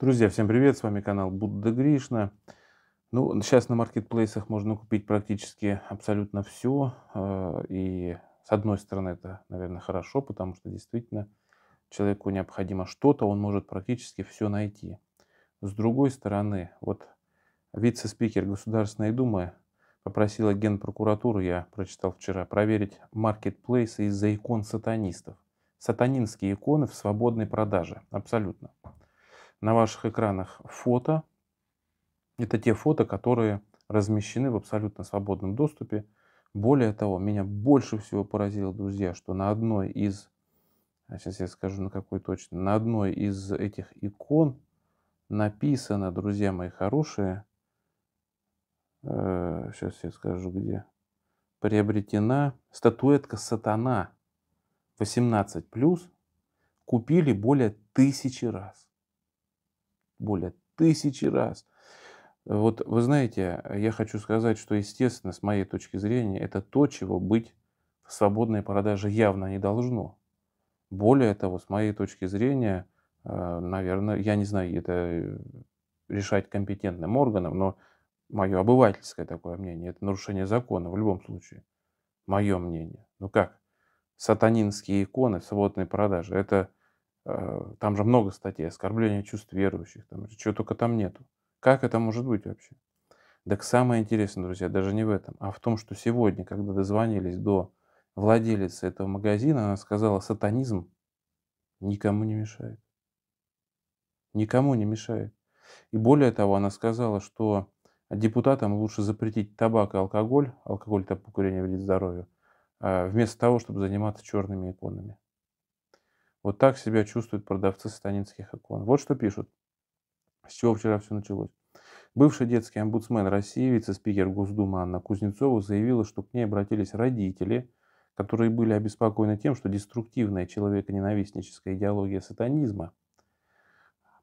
Друзья, всем привет, с вами канал Будда Гришна. Ну, сейчас на маркетплейсах можно купить практически абсолютно все. Э, и с одной стороны это, наверное, хорошо, потому что действительно человеку необходимо что-то, он может практически все найти. С другой стороны, вот вице-спикер Государственной Думы попросила Генпрокуратуру, я прочитал вчера, проверить маркетплейсы из-за икон сатанистов. Сатанинские иконы в свободной продаже, абсолютно на ваших экранах фото. Это те фото, которые размещены в абсолютно свободном доступе. Более того, меня больше всего поразило, друзья, что на одной из, сейчас а, я скажу на какой точно, на одной из этих икон написано, друзья мои хорошие, э, сейчас я скажу где, приобретена статуэтка «Сатана» 18+, купили более тысячи раз более тысячи раз. Вот вы знаете, я хочу сказать, что, естественно, с моей точки зрения, это то, чего быть в свободной продаже явно не должно. Более того, с моей точки зрения, э, наверное, я не знаю, это э, решать компетентным органам, но мое обывательское такое мнение, это нарушение закона в любом случае. Мое мнение. Ну как? Сатанинские иконы в свободной продаже. Это а, там же много статей, оскорбления чувств верующих, там, чего только там нету. Как это может быть вообще? Так самое интересное, друзья, даже не в этом, а в том, что сегодня, когда дозвонились до владелицы этого магазина, она сказала, сатанизм никому не мешает. Никому не мешает. И более того, она сказала, что депутатам лучше запретить табак и алкоголь, алкоголь-то покурение вредит здоровью, а, вместо того, чтобы заниматься черными иконами. Вот так себя чувствуют продавцы сатанинских икон. Вот что пишут. С чего вчера все началось. Бывший детский омбудсмен России, вице-спикер Госдумы Анна Кузнецова заявила, что к ней обратились родители, которые были обеспокоены тем, что деструктивная человеконенавистническая идеология сатанизма,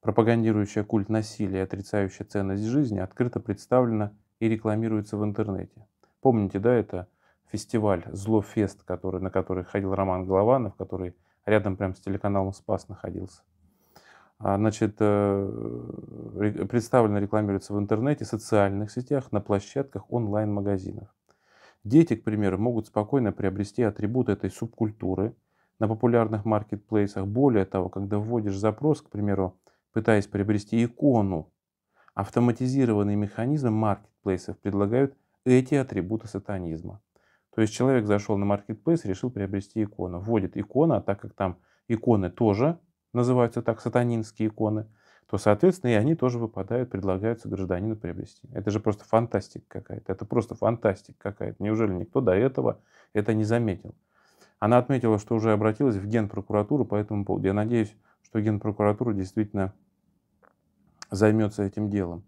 пропагандирующая культ насилия и отрицающая ценность жизни, открыто представлена и рекламируется в интернете. Помните, да, это фестиваль «Злофест», который, на который ходил Роман Голованов, который Рядом прям с телеканалом «Спас» находился. А, значит, э, представлено рекламируется в интернете, социальных сетях, на площадках онлайн-магазинов. Дети, к примеру, могут спокойно приобрести атрибуты этой субкультуры на популярных маркетплейсах. Более того, когда вводишь запрос, к примеру, пытаясь приобрести икону, автоматизированные механизмы маркетплейсов предлагают эти атрибуты сатанизма. То есть человек зашел на маркетплейс, решил приобрести икону. Вводит икона, а так как там иконы тоже называются так, сатанинские иконы, то, соответственно, и они тоже выпадают, предлагаются гражданину приобрести. Это же просто фантастика какая-то. Это просто фантастика какая-то. Неужели никто до этого это не заметил? Она отметила, что уже обратилась в Генпрокуратуру по этому поводу. Я надеюсь, что Генпрокуратура действительно займется этим делом.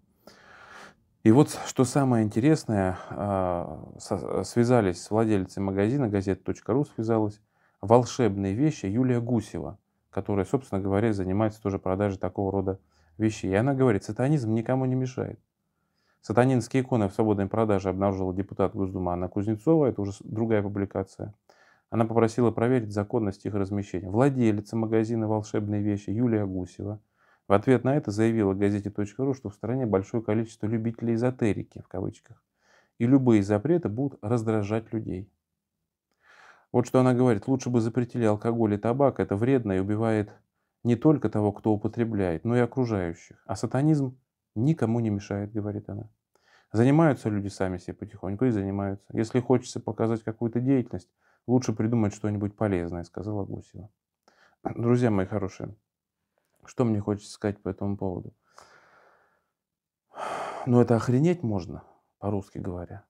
И вот что самое интересное, а, э, связались с владельцем магазина газета.ру, связалась волшебные вещи Юлия Гусева, которая, собственно говоря, занимается тоже продажей такого рода вещей. И она говорит, сатанизм никому не мешает. Сатанинские иконы в свободной продаже обнаружила депутат Госдумы Анна Кузнецова, это уже другая публикация. Она попросила проверить законность их размещения. Владелица магазина «Волшебные вещи» Юлия Гусева в ответ на это заявила газете .ру, что в стране большое количество любителей эзотерики, в кавычках, и любые запреты будут раздражать людей. Вот что она говорит, лучше бы запретили алкоголь и табак, это вредно и убивает не только того, кто употребляет, но и окружающих. А сатанизм никому не мешает, говорит она. Занимаются люди сами себе потихоньку и занимаются. Если хочется показать какую-то деятельность, лучше придумать что-нибудь полезное, сказала Гусева. Друзья мои хорошие, что мне хочется сказать по этому поводу? Но ну, это охренеть можно, по-русски говоря.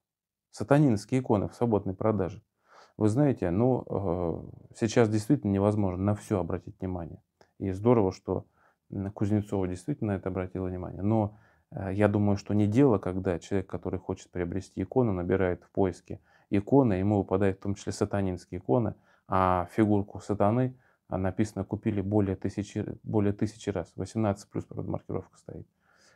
Сатанинские иконы в свободной продаже. Вы знаете, ну, э, сейчас действительно невозможно на все обратить внимание. И здорово, что Кузнецова действительно на это обратила внимание. Но э, я думаю, что не дело, когда человек, который хочет приобрести икону, набирает в поиске иконы, ему выпадает в том числе сатанинские иконы, а фигурку сатаны – а написано «купили более тысячи, более тысячи раз». 18 плюс, правда, маркировка стоит.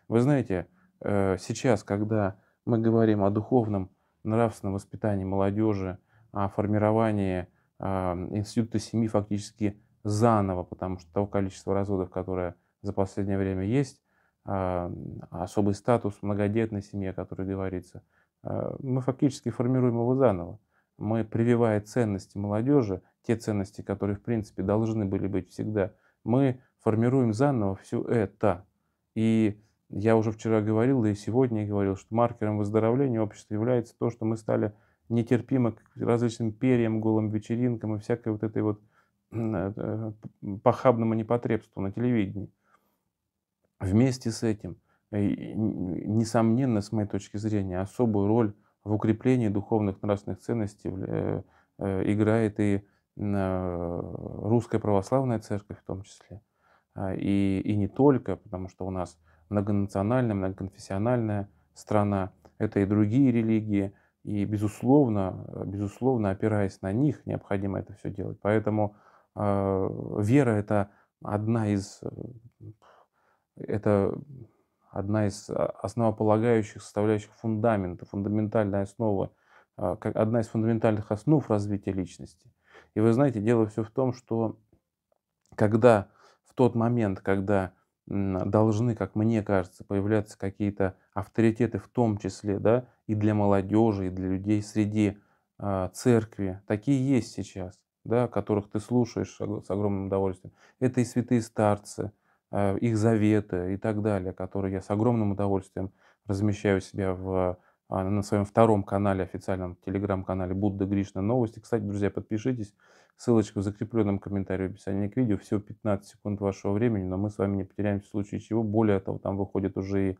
Вы знаете, э, сейчас, когда мы говорим о духовном, нравственном воспитании молодежи, о формировании а, института семьи фактически заново, потому что того количества разводов, которое за последнее время есть, а, особый статус многодетной семьи, о которой говорится, э, мы фактически формируем его заново. Мы, прививая ценности молодежи, те ценности, которые, в принципе, должны были быть всегда, мы формируем заново все это. И я уже вчера говорил, да и сегодня говорил, что маркером выздоровления общества является то, что мы стали нетерпимы к различным перьям, голым вечеринкам и всякой вот этой вот э, э, похабному непотребству на телевидении. Вместе с этим, э, несомненно, с моей точки зрения, особую роль в укреплении духовных нравственных ценностей играет и Э, русская Православная Церковь в том числе. А, и, и не только, потому что у нас многонациональная, многоконфессиональная страна, это и другие религии, и, безусловно, э, безусловно, опираясь на них, необходимо это все делать. Поэтому э, вера — это одна из, э, это одна из основополагающих составляющих фундамента, фундаментальная основа, э, одна из фундаментальных основ развития личности — и вы знаете, дело все в том, что когда в тот момент, когда должны, как мне кажется, появляться какие-то авторитеты, в том числе, да, и для молодежи, и для людей среди э, церкви. Такие есть сейчас, да, которых ты слушаешь с огромным удовольствием. Это и святые старцы, э, их заветы и так далее, которые я с огромным удовольствием размещаю себя в а, на своем втором канале, официальном телеграм-канале Будда Гришна Новости. Кстати, друзья, подпишитесь. Ссылочка в закрепленном комментарии в описании к видео. Всего 15 секунд вашего времени, но мы с вами не потеряемся в случае чего. Более того, там выходят уже и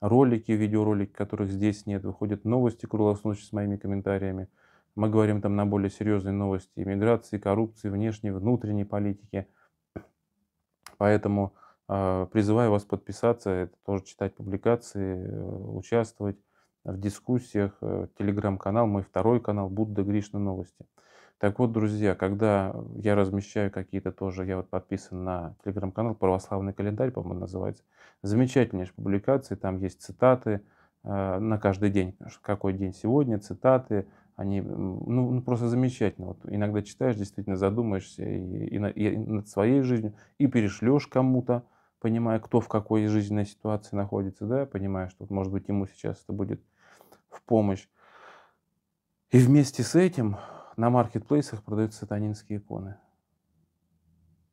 ролики, видеоролики, которых здесь нет. Выходят новости круглосуточно с моими комментариями. Мы говорим там на более серьезные новости иммиграции, коррупции, внешней, внутренней политики. Поэтому э, призываю вас подписаться, это тоже читать публикации, э, участвовать в дискуссиях, э, телеграм-канал, мой второй канал Будда Гришна Новости. Так вот, друзья, когда я размещаю какие-то тоже, я вот подписан на телеграм-канал «Православный календарь», по-моему, называется, замечательные публикации, там есть цитаты э, на каждый день, какой день сегодня, цитаты, они ну, ну просто замечательно. Вот иногда читаешь, действительно задумаешься и, и, на, и над своей жизнью, и перешлешь кому-то, понимая, кто в какой жизненной ситуации находится, да, понимая, что, может быть, ему сейчас это будет в помощь. И вместе с этим на маркетплейсах продаются сатанинские иконы.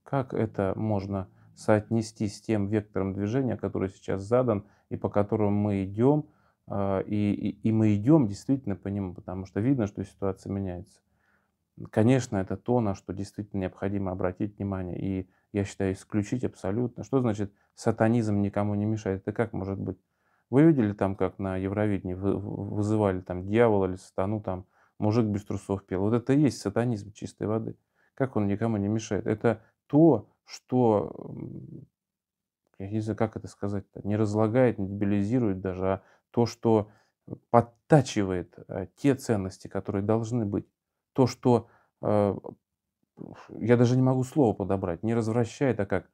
Как это можно соотнести с тем вектором движения, который сейчас задан и по которому мы идем, а, и, и, и мы идем действительно по нему, потому что видно, что ситуация меняется. Конечно, это то, на что действительно необходимо обратить внимание и, я считаю, исключить абсолютно. Что значит сатанизм никому не мешает? Это как может быть? Вы видели там, как на Евровидении вызывали там дьявола или сатану, там мужик без трусов пел. Вот это и есть сатанизм чистой воды. Как он никому не мешает. Это то, что, я не знаю, как это сказать, не разлагает, не дебилизирует даже, а то, что подтачивает э, те ценности, которые должны быть. То, что э, я даже не могу слово подобрать, не развращает, а как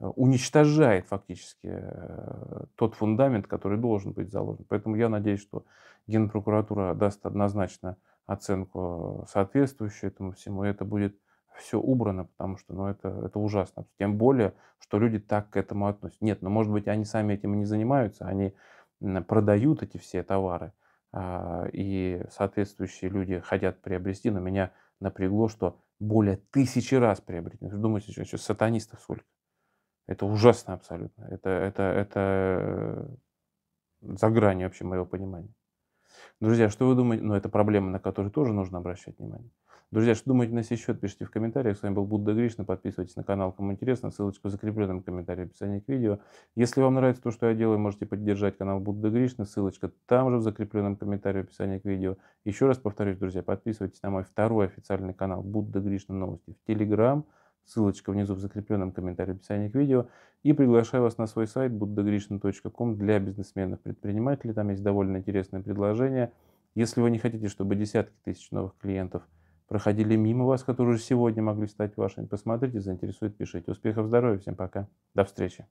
Э, уничтожает фактически э, тот фундамент, который должен быть заложен. Поэтому я надеюсь, что Генпрокуратура даст однозначно оценку э, соответствующую этому всему, и это будет все убрано, потому что ну, это, это ужасно. Тем более, что люди так к этому относятся. Нет, но ну, может быть они сами этим и не занимаются, они продают эти все товары, а, и соответствующие люди хотят приобрести, но меня напрягло, что более тысячи раз приобретено. Думаете, что, что сатанистов сколько? Это ужасно абсолютно. Это, это, это э, за гранью вообще моего понимания. Друзья, что вы думаете? Ну, это проблема, на которую тоже нужно обращать внимание. Друзья, что думаете на сей счет, пишите в комментариях. С вами был Будда Гришна. Подписывайтесь на канал, кому интересно. Ссылочка в закрепленном комментарии в описании к видео. Если вам нравится то, что я делаю, можете поддержать канал Будда Гришна. Ссылочка там же в закрепленном комментарии в описании к видео. Еще раз повторюсь, друзья, подписывайтесь на мой второй официальный канал Будда Гришна Новости в Телеграм ссылочка внизу в закрепленном комментарии в описании к видео. И приглашаю вас на свой сайт buddhagrishin.com для бизнесменов-предпринимателей. Там есть довольно интересное предложение. Если вы не хотите, чтобы десятки тысяч новых клиентов проходили мимо вас, которые уже сегодня могли стать вашими, посмотрите, заинтересует, пишите. Успехов, здоровья, всем пока, до встречи.